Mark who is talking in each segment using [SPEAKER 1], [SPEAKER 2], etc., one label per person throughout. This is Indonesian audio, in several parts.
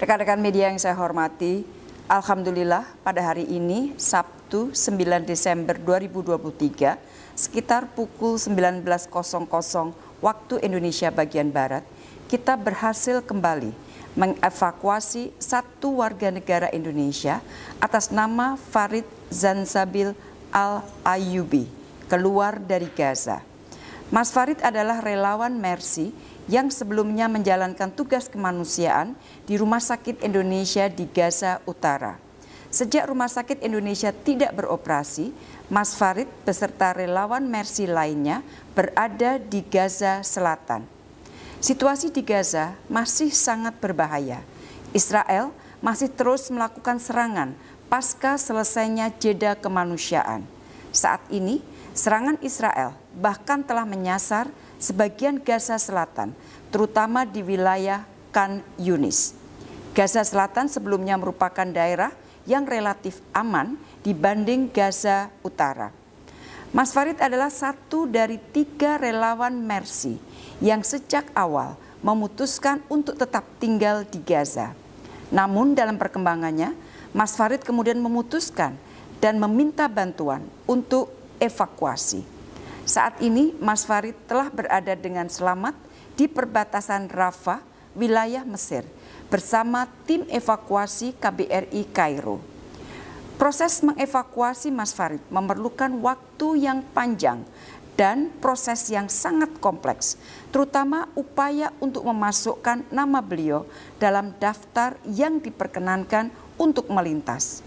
[SPEAKER 1] Rekan-rekan media yang saya hormati, Alhamdulillah pada hari ini Sabtu 9 Desember 2023 sekitar pukul 19.00 waktu Indonesia bagian Barat kita berhasil kembali mengevakuasi satu warga negara Indonesia atas nama Farid Zansabil Al-Ayubi keluar dari Gaza. Mas Farid adalah relawan Mercy yang sebelumnya menjalankan tugas kemanusiaan di Rumah Sakit Indonesia di Gaza Utara. Sejak Rumah Sakit Indonesia tidak beroperasi, Mas Farid beserta relawan Mercy lainnya berada di Gaza Selatan. Situasi di Gaza masih sangat berbahaya. Israel masih terus melakukan serangan pasca selesainya jeda kemanusiaan. Saat ini, Serangan Israel bahkan telah menyasar sebagian Gaza Selatan, terutama di wilayah Kan Yunis. Gaza Selatan sebelumnya merupakan daerah yang relatif aman dibanding Gaza Utara. Mas Farid adalah satu dari tiga relawan Mercy yang sejak awal memutuskan untuk tetap tinggal di Gaza. Namun dalam perkembangannya, Mas Farid kemudian memutuskan dan meminta bantuan untuk evakuasi. Saat ini Mas Farid telah berada dengan selamat di perbatasan Rafah, wilayah Mesir, bersama tim evakuasi KBRI Kairo. Proses mengevakuasi Mas Farid memerlukan waktu yang panjang dan proses yang sangat kompleks, terutama upaya untuk memasukkan nama beliau dalam daftar yang diperkenankan untuk melintas.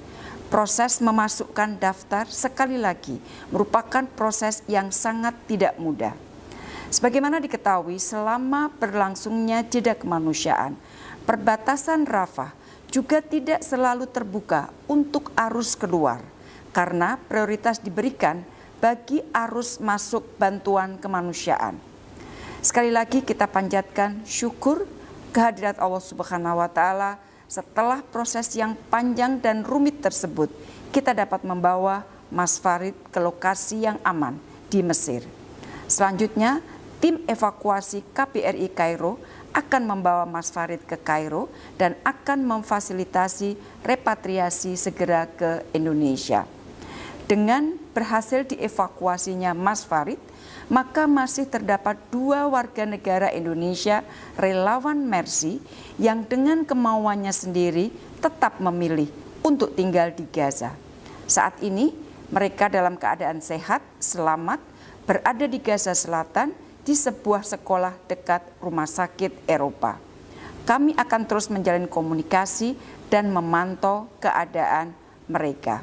[SPEAKER 1] Proses memasukkan daftar sekali lagi merupakan proses yang sangat tidak mudah. Sebagaimana diketahui, selama berlangsungnya jeda kemanusiaan, perbatasan Rafah juga tidak selalu terbuka untuk arus keluar karena prioritas diberikan bagi arus masuk bantuan kemanusiaan. Sekali lagi kita panjatkan syukur kehadirat Allah Subhanahu wa taala setelah proses yang panjang dan rumit tersebut, kita dapat membawa Mas Farid ke lokasi yang aman di Mesir. Selanjutnya, tim evakuasi KPRI Kairo akan membawa Mas Farid ke Kairo dan akan memfasilitasi repatriasi segera ke Indonesia. Dengan berhasil dievakuasinya Mas Farid, maka masih terdapat dua warga negara Indonesia relawan Mercy yang dengan kemauannya sendiri tetap memilih untuk tinggal di Gaza. Saat ini mereka dalam keadaan sehat, selamat, berada di Gaza Selatan di sebuah sekolah dekat rumah sakit Eropa. Kami akan terus menjalin komunikasi dan memantau keadaan mereka.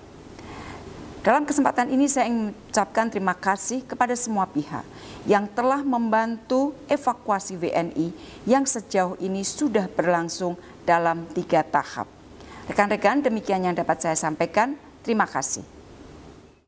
[SPEAKER 1] Dalam kesempatan ini saya ingin mengucapkan terima kasih kepada semua pihak yang telah membantu evakuasi WNI yang sejauh ini sudah berlangsung dalam tiga tahap. Rekan-rekan demikian yang dapat saya sampaikan. Terima kasih.